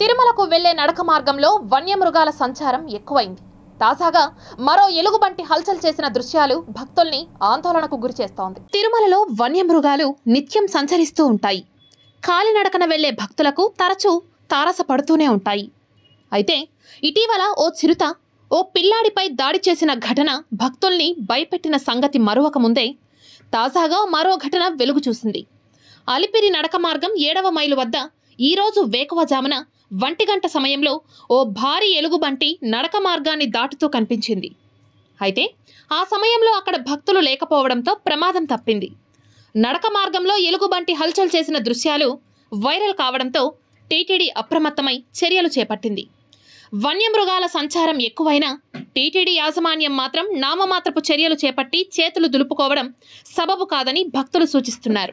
తిరుమలకు వెళ్లే నడక మార్గంలో వన్యమృగాల సంచారం ఎక్కువైంది తాజాగా మరో ఎలుగుబంటి హల్చల్ చేసిన దృశ్యాలు భక్తుల్ని ఆందోళనకు గురిచేస్తోంది తిరుమలలో వన్యమృగాలు నిత్యం సంచరిస్తూ ఉంటాయి కాలినడకన వెళ్లే భక్తులకు తరచూ తారసపడుతూనే ఉంటాయి అయితే ఇటీవల ఓ చిరుత ఓ పిల్లాడిపై దాడి చేసిన ఘటన భక్తుల్ని భయపెట్టిన సంగతి మరొక ముందే తాజాగా మరో ఘటన వెలుగు చూసింది అలిపిరి నడక మార్గం ఏడవ మైలు వద్ద ఈరోజు వేకువజామున వంటి గంట సమయంలో ఓ భారీ ఎలుగుబంటి నడక మార్గాన్ని దాటుతూ కనిపించింది అయితే ఆ సమయంలో అక్కడ భక్తులు లేకపోవడంతో ప్రమాదం తప్పింది నడక మార్గంలో ఎలుగుబంటి హల్చల్ చేసిన దృశ్యాలు వైరల్ కావడంతో టీటీడీ అప్రమత్తమై చర్యలు చేపట్టింది వన్యమృగాల సంచారం ఎక్కువైనా టీటీడీ యాజమాన్యం మాత్రం నామమాత్రపు చర్యలు చేపట్టి చేతులు దులుపుకోవడం సబబు కాదని భక్తులు సూచిస్తున్నారు